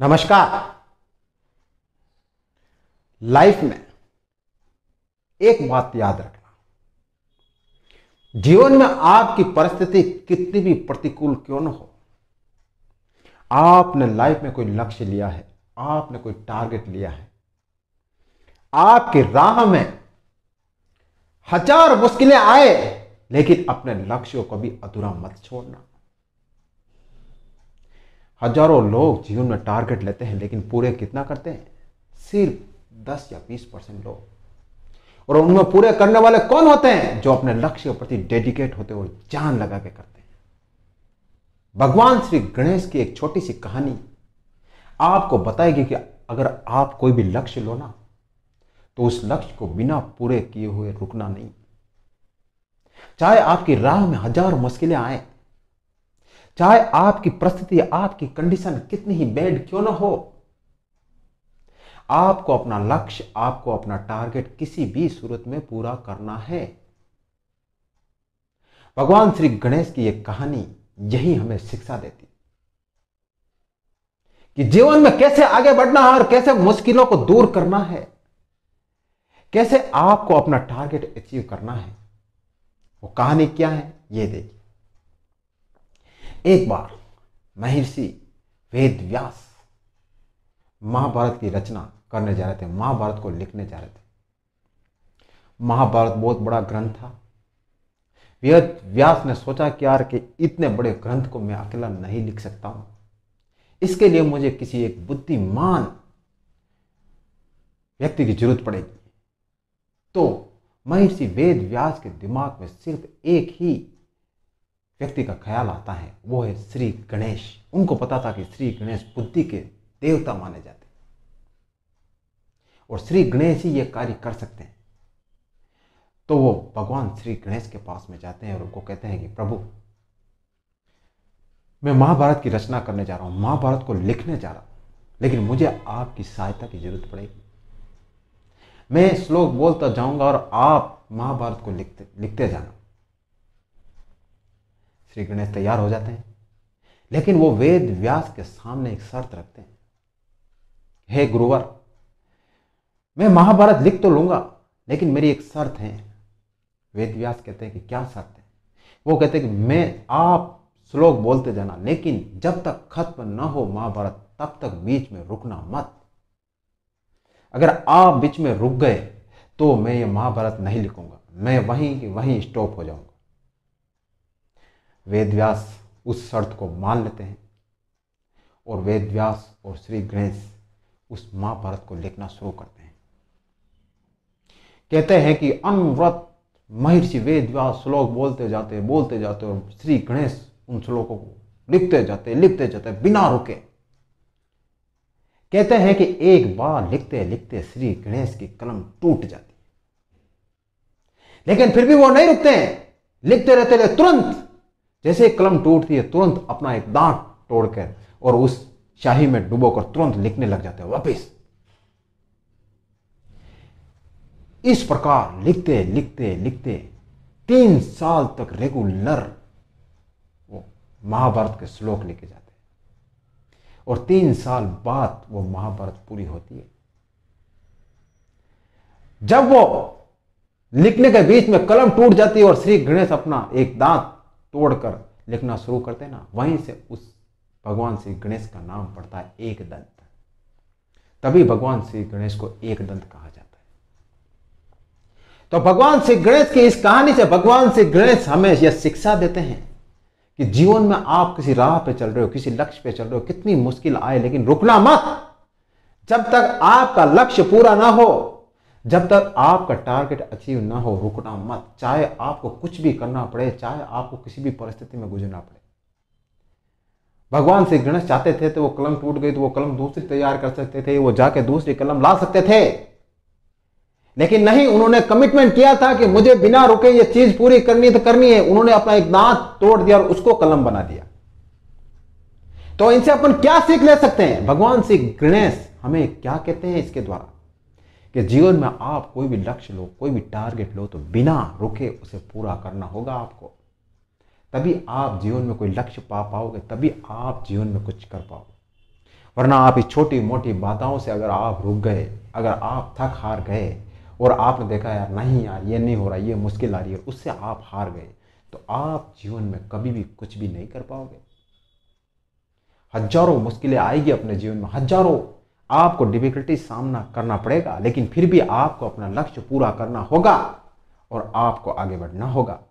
नमस्कार लाइफ में एक बात याद रखना जीवन में आपकी परिस्थिति कितनी भी प्रतिकूल क्यों न हो आपने लाइफ में कोई लक्ष्य लिया है आपने कोई टारगेट लिया है आपकी राह में हजार मुश्किलें आए लेकिन अपने लक्ष्य को कभी अधूरा मत छोड़ना हजारों लोग जीवन में टारगेट लेते हैं लेकिन पूरे कितना करते हैं सिर्फ 10 या 20 परसेंट लोग और उनमें पूरे करने वाले कौन होते हैं जो अपने लक्ष्य के प्रति डेडिकेट होते और जान लगा के करते हैं भगवान श्री गणेश की एक छोटी सी कहानी आपको बताएगी कि अगर आप कोई भी लक्ष्य लो ना तो उस लक्ष्य को बिना पूरे किए हुए रुकना नहीं चाहे आपकी राह में हजारों मुश्किलें आए चाहे आपकी परिस्थिति आपकी कंडीशन कितनी ही बैड क्यों ना हो आपको अपना लक्ष्य आपको अपना टारगेट किसी भी सूरत में पूरा करना है भगवान श्री गणेश की यह कहानी यही हमें शिक्षा देती कि जीवन में कैसे आगे बढ़ना है और कैसे मुश्किलों को दूर करना है कैसे आपको अपना टारगेट अचीव करना है वो कहानी क्या है ये देखिए एक बार महर्षि वेद व्यास महाभारत की रचना करने जा रहे थे महाभारत को लिखने जा रहे थे महाभारत बहुत बड़ा ग्रंथ था वेद व्यास ने सोचा कि यार कि इतने बड़े ग्रंथ को मैं अकेला नहीं लिख सकता हूं इसके लिए मुझे किसी एक बुद्धिमान व्यक्ति की जरूरत पड़ेगी तो महर्षि वेद व्यास के दिमाग में सिर्फ एक ही व्यक्ति का ख्याल आता है वो है श्री गणेश उनको पता था कि श्री गणेश बुद्धि के देवता माने जाते और श्री गणेश ही ये कार्य कर सकते हैं तो वो भगवान श्री गणेश के पास में जाते हैं और उनको कहते हैं कि प्रभु मैं महाभारत की रचना करने जा रहा हूं महाभारत को लिखने जा रहा हूं लेकिन मुझे आपकी सहायता की जरूरत पड़ेगी मैं श्लोक बोलता जाऊंगा और आप महाभारत को लिखते लिखते जाना श्री गणेश तैयार हो जाते हैं लेकिन वो वेद व्यास के सामने एक शर्त रखते हैं हे गुरुवर मैं महाभारत लिख तो लूंगा लेकिन मेरी एक शर्त है वेद व्यास कहते हैं कि क्या शर्त है वो कहते हैं कि मैं आप श्लोक बोलते जाना लेकिन जब तक खत्म न हो महाभारत तब तक बीच में रुकना मत अगर आप बीच में रुक गए तो मैं ये महाभारत नहीं लिखूंगा मैं वहीं वहीं स्टॉप हो जाऊंगा वेद व्यास उस शर्त को मान लेते हैं और वेद व्यास और श्री गणेश उस महाभारत को लिखना शुरू करते हैं कहते हैं कि अनव्रत महर्षि वेद व्यास श्लोक बोलते जाते बोलते जाते और श्री गणेश उन श्लोकों को लिखते जाते लिखते जाते बिना रुके कहते हैं कि एक बार लिखते लिखते श्री गणेश की कलम टूट जाती लेकिन फिर भी वो नहीं रुकते हैं लिखते रहते तुरंत जैसे एक कलम टूटती है तुरंत अपना एक दांत तोड़कर और उस शाही में डुबोकर तुरंत लिखने लग जाते हैं वापिस इस प्रकार लिखते लिखते लिखते तीन साल तक रेगुलर वो महाभारत के श्लोक लेके जाते हैं और तीन साल बाद वो महाभारत पूरी होती है जब वो लिखने के बीच में कलम टूट जाती है और श्री गणेश अपना एक दांत तोड़कर लिखना शुरू करते ना वहीं से उस भगवान श्री गणेश का नाम पड़ता है एक दंत तभी भगवान श्री गणेश को एक दंत कहा जाता है तो भगवान श्री गणेश की इस कहानी से भगवान श्री गणेश हमें यह शिक्षा देते हैं कि जीवन में आप किसी राह पे चल रहे हो किसी लक्ष्य पे चल रहे हो कितनी मुश्किल आए लेकिन रुकना मत जब तक आपका लक्ष्य पूरा ना हो जब तक आपका टारगेट अचीव ना हो रुकना मत चाहे आपको कुछ भी करना पड़े चाहे आपको किसी भी परिस्थिति में गुजरना पड़े भगवान श्री गणेश चाहते थे तो वो कलम टूट गई तो वो कलम दूसरी तैयार कर सकते थे वो जाके दूसरी कलम ला सकते थे लेकिन नहीं उन्होंने कमिटमेंट किया था कि मुझे बिना रुके ये चीज पूरी करनी तो करनी है उन्होंने अपना एक दांत तोड़ दिया और उसको कलम बना दिया तो इनसे अपन क्या सीख ले सकते हैं भगवान श्री गणेश हमें क्या कहते हैं इसके द्वारा कि जीवन में आप कोई भी लक्ष्य लो कोई भी टारगेट लो तो बिना रुके उसे पूरा करना होगा आपको तभी आप जीवन में कोई लक्ष्य पा पाओगे तभी आप जीवन में कुछ कर पाओगे वरना आप इस छोटी मोटी बाधाओं से अगर आप रुक गए अगर आप थक हार गए और आपने देखा यार नहीं यार ये नहीं हो रहा ये मुश्किल आ रही है उससे आप हार गए तो आप जीवन में कभी भी कुछ भी नहीं कर पाओगे हजारों मुश्किलें आएगी अपने जीवन में हजारों आपको डिफिकल्टी सामना करना पड़ेगा लेकिन फिर भी आपको अपना लक्ष्य पूरा करना होगा और आपको आगे बढ़ना होगा